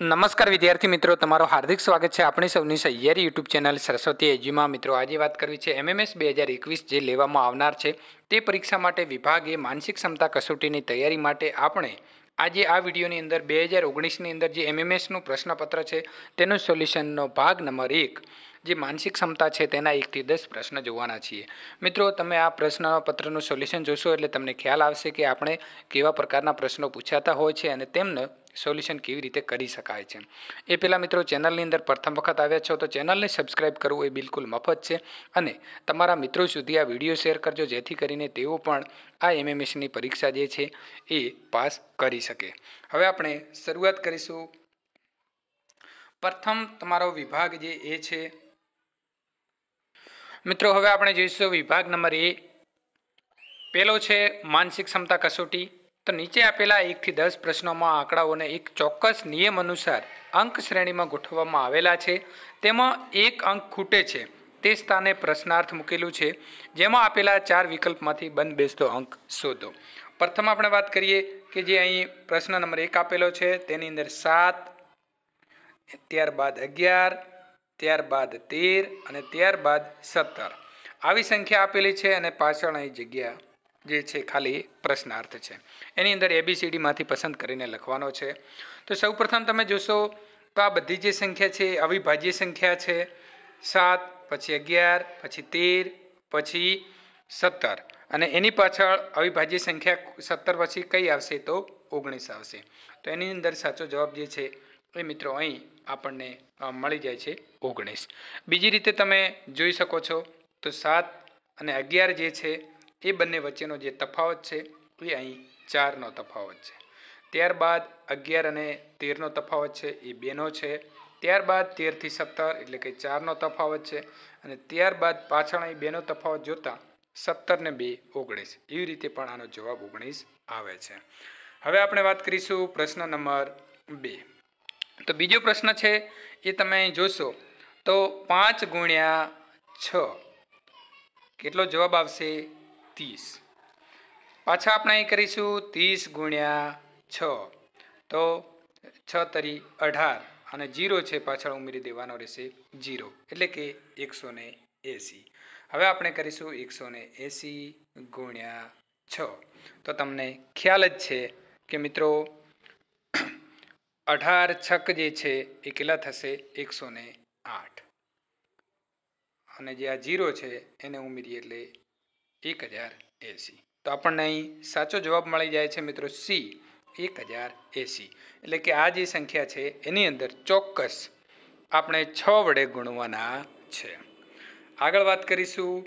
નમસ્કાર વિદ્યાર્થી મિત્રો તમારો હાર્દિક સ્વાગત છે આપણી સૌની સહિયારી યુટ્યુબ ચેનલ સરસ્વતી એજીમાં મિત્રો આજે વાત કરવી છે એમએમએસ બે હજાર એકવીસ જે લેવામાં આવનાર છે તે પરીક્ષા માટે વિભાગે માનસિક ક્ષમતા કસોટીની તૈયારી માટે આપણે આજે આ વિડીયોની અંદર બે હજાર ઓગણીસની અંદર જે એમએમએસનું પ્રશ્નપત્ર છે તેનું સોલ્યુશનનો ભાગ નંબર એક જે માનસિક ક્ષમતા છે તેના એકથી દસ પ્રશ્ન જોવાના છીએ મિત્રો તમે આ પ્રશ્નપત્રનું સોલ્યુશન જોશો એટલે તમને ખ્યાલ આવશે કે આપણે કેવા પ્રકારના પ્રશ્નો પૂછાતા હોય છે અને તેમનો સોલ્યુશન કેવી રીતે કરી શકાય છે એ પહેલાં મિત્રો ચેનલની અંદર પ્રથમ વખત આવ્યા છો તો ચેનલને સબસ્ક્રાઈબ કરવું એ બિલકુલ મફત છે અને તમારા મિત્રો સુધી આ વિડીયો શેર કરજો જેથી કરીને તેઓ પણ આ એમએમએસની પરીક્ષા જે છે એ પાસ કરી શકે હવે આપણે શરૂઆત કરીશું પ્રથમ તમારો વિભાગ જે એ છે મિત્રો હવે આપણે જોઈશું વિભાગ નંબર એ પહેલો છે માનસિક ક્ષમતા કસોટી તો નીચે આપેલા એકથી દસ પ્રશ્નોમાં આંકડાઓને એક ચોક્કસ નિયમ અનુસાર અંક શ્રેણીમાં ગોઠવવામાં આવેલા છે તેમાં એક અંક ખૂટે છે તે સ્થાને પ્રશ્નાર્થ મૂકેલું છે જેમાં આપેલા ચાર વિકલ્પમાંથી બંધ બેસતો અંક શોધો પ્રથમ આપણે વાત કરીએ કે જે અહીં પ્રશ્ન નંબર એક આપેલો છે તેની અંદર સાત ત્યારબાદ અગિયાર ત્યારબાદ તેર અને ત્યારબાદ સત્તર આવી સંખ્યા આપેલી છે અને પાછળ અહીં જગ્યા જે છે ખાલી પ્રશ્નાર્થ છે એની અંદર એબીસીડીમાંથી પસંદ કરીને લખવાનો છે તો સૌપ્રથમ તમે જોશો તો આ બધી જે સંખ્યા છે અવિભાજ્ય સંખ્યા છે સાત પછી અગિયાર પછી તેર પછી સત્તર અને એની પાછળ અવિભાજ્ય સંખ્યા સત્તર પછી કઈ આવશે તો ઓગણીસ આવશે તો એની અંદર સાચો જવાબ જે છે એ મિત્રો અહીં આપણને મળી જાય છે ઓગણીસ બીજી રીતે તમે જોઈ શકો છો તો સાત અને અગિયાર જે છે એ બંને વચ્ચેનો જે તફાવત છે એ અહીં ચારનો તફાવત છે ત્યારબાદ અગિયાર અને તેરનો તફાવત છે એ બેનો છે ત્યારબાદ તેરથી સત્તર એટલે કે ચારનો તફાવત છે અને ત્યારબાદ પાછળ અહીં બેનો તફાવત જોતાં સત્તર ને બે ઓગણીસ એવી રીતે પણ આનો જવાબ ઓગણીસ આવે છે હવે આપણે વાત કરીશું પ્રશ્ન નંબર બે તો બીજો પ્રશ્ન છે એ તમે અહીં જોશો તો પાંચ ગુણ્યા છ કેટલો જવાબ આવશે ત્રીસ પાછા આપણે અહીં કરીશું ત્રીસ ગુણ્યા છ તો છ તરી અઢાર અને જીરો છે પાછળ ઉમેરી દેવાનો રહેશે જીરો એટલે કે એકસો ને એંસી હવે આપણે કરીશું એકસો ને એંસી ગુણ્યા છ તો તમને ખ્યાલ જ છે કે મિત્રો અઢાર છક જે છે એ કેટલા થશે એકસો ને આઠ અને જે આ જીરો છે એને ઉમેરીએ એટલે એક હજાર એસી તો આપણને અહીં સાચો જવાબ મળી જાય છે મિત્રો સી એક હજાર એસી એટલે કે આ જે સંખ્યા છે એની અંદર ચોક્કસ આપણે છ વડે ગુણવાના છે આગળ વાત કરીશું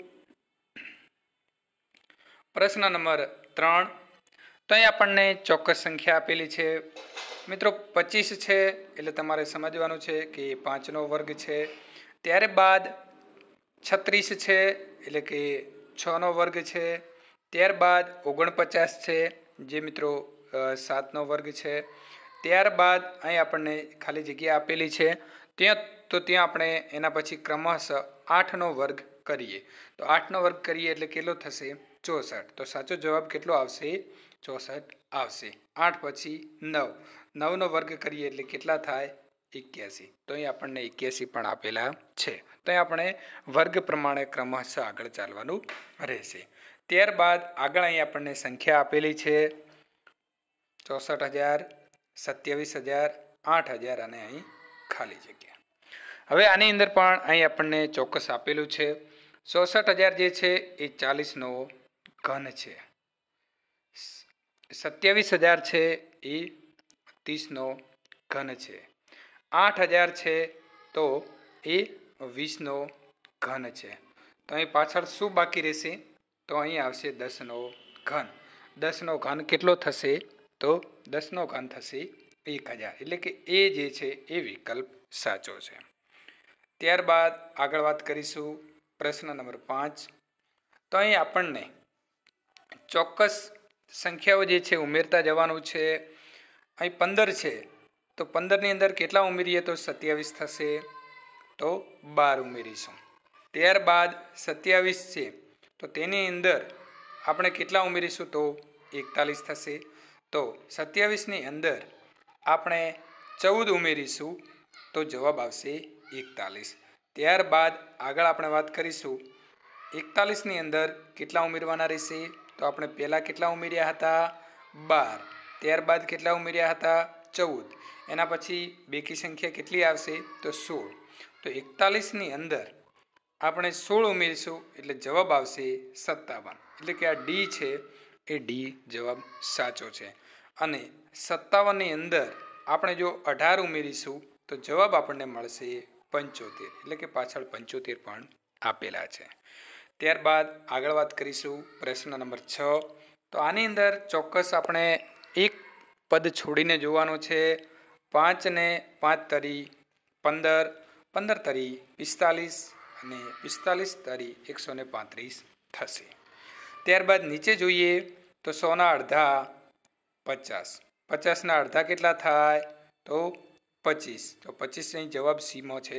પ્રશ્ન નંબર ત્રણ તો અહીં આપણને ચોક્કસ સંખ્યા આપેલી છે મિત્રો પચીસ છે એટલે તમારે સમજવાનું છે કે એ પાંચનો વર્ગ છે ત્યારબાદ છત્રીસ છે એટલે કે છનો વર્ગ છે ત્યારબાદ ઓગણપચાસ છે જે મિત્રો સાતનો વર્ગ છે ત્યારબાદ અહીં આપણને ખાલી જગ્યા આપેલી છે ત્યાં તો ત્યાં આપણે એના પછી ક્રમશ આઠનો વર્ગ કરીએ તો આઠનો વર્ગ કરીએ એટલે કેટલો થશે ચોસઠ તો સાચો જવાબ કેટલો આવશે ચોસઠ આવશે આઠ પછી નવ નવનો વર્ગ કરીએ એટલે કેટલા થાય એક્યાસી તો અહીં આપણને એક્યાસી પણ આપેલા છે તો આપણે વર્ગ પ્રમાણે ક્રમશઃ આગળ ચાલવાનું રહેશે ત્યારબાદ આગળ અહીં આપણને સંખ્યા આપેલી છે ચોસઠ હજાર સત્યાવીસ હજાર આઠ હજાર અને અહીં ખાલી જગ્યા હવે આની અંદર પણ અહીં આપણને ચોક્કસ આપેલું છે ચોસઠ હજાર જે છે એ ચાલીસનો ઘન છે સત્યાવીસ હજાર છે એ ત્રીસનો ઘન છે આઠ હજાર છે તો એ વીસનો ઘન છે તો અહીં પાછળ શું બાકી રહેશે તો અહીં આવશે દસનો ઘન દસનો ઘન કેટલો થશે તો દસનો ઘન થશે એક હજાર એટલે કે એ જે છે એ વિકલ્પ સાચો છે ત્યારબાદ આગળ વાત કરીશું પ્રશ્ન નંબર પાંચ તો અહીં આપણને ચોક્કસ સંખ્યાઓ જે છે ઉમેરતા જવાનું છે અહીં પંદર છે તો પંદરની અંદર કેટલા ઉમેરીએ તો સત્યાવીસ થશે તો બાર ઉમેરીશું ત્યારબાદ સત્યાવીસ છે તો તેની અંદર આપણે કેટલા ઉમેરીશું તો એકતાલીસ થશે તો સત્યાવીસની અંદર આપણે ચૌદ ઉમેરીશું તો જવાબ આવશે એકતાલીસ ત્યારબાદ આગળ આપણે વાત કરીશું એકતાલીસની અંદર કેટલા ઉમેરવાના રહેશે તો આપણે પહેલાં કેટલા ઉમેર્યા હતા બાર ત્યારબાદ કેટલા ઉમેર્યા હતા ચૌદ એના પછી બેકી સંખ્યા કેટલી આવશે તો સોળ તો એકતાલીસની અંદર આપણે સોળ ઉમેરીશું એટલે જવાબ આવશે સત્તાવન એટલે કે આ ડી છે એ ડી જવાબ સાચો છે અને સત્તાવનની અંદર આપણે જો અઢાર ઉમેરીશું તો જવાબ આપણને મળશે પંચોતેર એટલે કે પાછળ પંચોતેર પણ આપેલા છે ત્યારબાદ આગળ વાત કરીશું પ્રશ્ન નંબર છ તો આની અંદર ચોક્કસ આપણે એક પદ છોડીને જોવાનું છે પાંચને પાંચ તરી પંદર પંદર તરી પિસ્તાલીસ અને પિસ્તાલીસ તરી એકસો ને પાંત્રીસ થશે ત્યારબાદ નીચે જોઈએ તો સોના અડધા પચાસ પચાસના અડધા કેટલા થાય તો પચીસ તો પચીસની જવાબ સીમો છે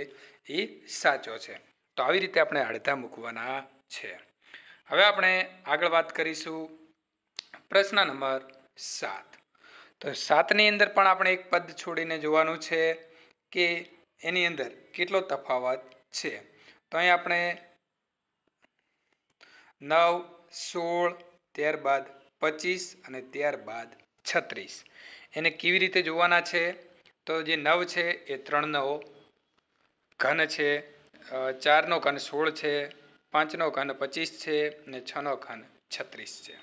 એ સાચો છે તો આવી રીતે આપણે અડધા મૂકવાના છે હવે આપણે આગળ વાત કરીશું પ્રશ્ન નંબર સાત તો સાતની અંદર પણ આપણે એક પદ છોડીને જોવાનું છે કે એની અંદર કેટલો તફાવત છે તો અહીં આપણે નવ સોળ ત્યારબાદ પચીસ અને ત્યારબાદ છત્રીસ એને કેવી રીતે જોવાના છે તો જે નવ છે એ ત્રણનો ઘન છે ચારનો ઘન સોળ છે પાંચનો ઘન પચીસ છે અને છનો ઘન છત્રીસ છે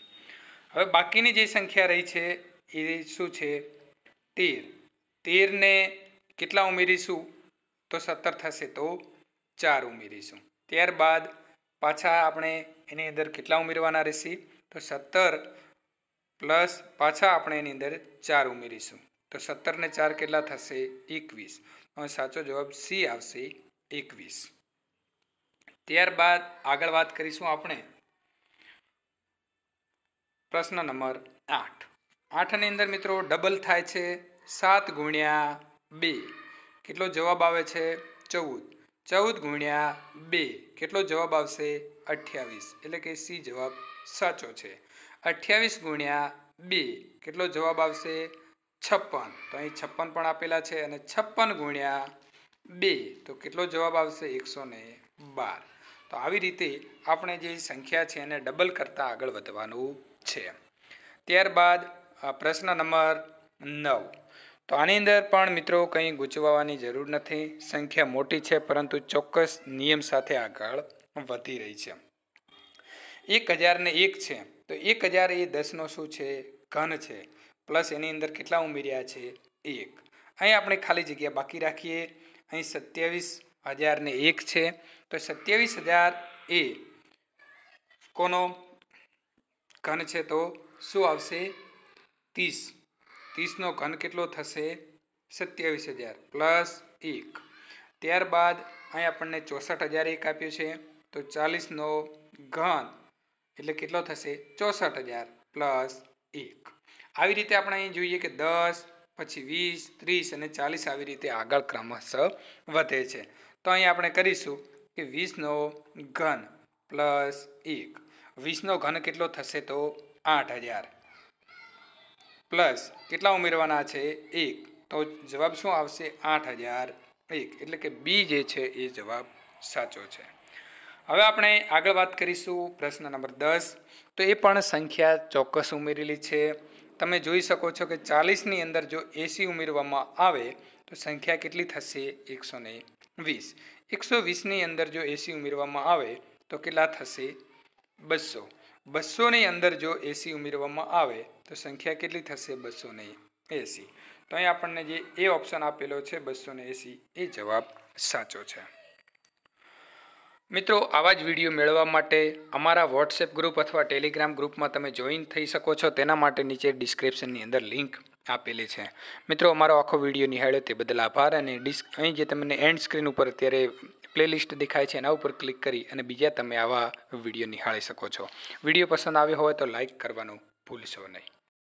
હવે બાકીની જે સંખ્યા રહી છે એ શું છે તેર તેરને કેટલા ઉમેરીશું તો સત્તર થશે તો ચાર ઉમેરીશું ત્યારબાદ પાછા આપણે એની અંદર કેટલા ઉમેરવાના રહેશે તો સત્તર પ્લસ પાછા આપણે એની અંદર ચાર ઉમેરીશું તો સત્તરને ચાર કેટલા થશે એકવીસ હવે સાચો જવાબ સી આવશે એકવીસ ત્યારબાદ આગળ વાત કરીશું આપણે પ્રશ્ન નંબર આઠ આઠની અંદર મિત્રો ડબલ થાય છે સાત ગુણ્યા બે કેટલો જવાબ આવે છે ચૌદ ચૌદ ગુણ્યા બે કેટલો જવાબ આવશે અઠ્યાવીસ એટલે કે સી જવાબ સાચો છે અઠ્યાવીસ ગુણ્યા બે કેટલો જવાબ આવશે છપ્પન તો અહીં છપ્પન પણ આપેલા છે અને છપ્પન ગુણ્યા બે તો કેટલો જવાબ આવશે એકસો ને બાર તો આવી રીતે આપણે જે સંખ્યા છે એને ડબલ કરતાં આગળ વધવાનું છે ત્યારબાદ પ્રશ્ન નંબર નવ તો આની અંદર પણ મિત્રો કંઈ ગૂંચવાવાની જરૂર નથી સંખ્યા મોટી છે પરંતુ ચોક્કસ નિયમ સાથે આગળ વધી રહી છે એક હજારને એક છે તો એક હજાર એ દસનો શું છે ઘન છે પ્લસ એની અંદર કેટલા ઉમેર્યા છે એક અહીં આપણે ખાલી જગ્યા બાકી રાખીએ અહીં સત્યાવીસ હજારને એક છે તો સત્યાવીસ હજાર એ કોનો ઘન છે તો શું આવશે ત્રીસ ત્રીસનો ઘન કેટલો થશે સત્યાવીસ હજાર પ્લસ એક ત્યારબાદ અહીં આપણને ચોસઠ હજાર એક આપ્યું છે તો ચાલીસનો ઘન એટલે કેટલો થશે ચોસઠ હજાર પ્લસ એક આવી રીતે આપણે અહીં જોઈએ કે દસ પછી વીસ ત્રીસ અને ચાલીસ આવી રીતે આગળ ક્રમશઃ વધે છે તો અહીં આપણે કરીશું કે વીસનો ઘન પ્લસ એક વીસનો ઘન કેટલો થશે તો આઠ હજાર પ્લસ કેટલા ઉમેરવાના છે એક તો જવાબ શું આવશે આઠ હજાર એક એટલે કે બી જે છે એ જવાબ સાચો છે હવે આપણે આગળ વાત કરીશું પ્રશ્ન નંબર દસ તો એ પણ સંખ્યા ચોક્કસ ઉમેરેલી છે તમે જોઈ શકો છો કે ચાલીસની અંદર જો એસી ઉમેરવામાં આવે તો સંખ્યા કેટલી થશે એકસો ને વીસ એકસો વીસની અંદર જો એસી ઉમેરવામાં આવે તો કેટલા થશે બસો બસોની અંદર જો એસી ઉમેરવામાં આવે તો સંખ્યા કેટલી થશે બસોની એસી તો અહીં આપણને જે એ ઓપ્શન આપેલો છે બસોને એસી એ જવાબ સાચો છે મિત્રો આવા જ વિડીયો મેળવવા માટે અમારા વોટ્સએપ ગ્રુપ અથવા ટેલિગ્રામ ગ્રુપમાં તમે જોઈન થઈ શકો છો તેના માટે નીચે ડિસ્ક્રિપ્શનની અંદર લિંક આપેલી છે મિત્રો અમારો આખો વિડીયો નિહાળ્યો તે બદલ આભાર અને ડિસ્ક અહીં જે તમને એન્ડ સ્ક્રીન ઉપર અત્યારે પ્લેલિસ્ટ દેખાય છે એના ઉપર ક્લિક કરી અને બીજા તમે આવા વિડીયો નિહાળી શકો છો વિડીયો પસંદ આવ્યો હોય તો લાઇક કરવાનું ભૂલશો નહીં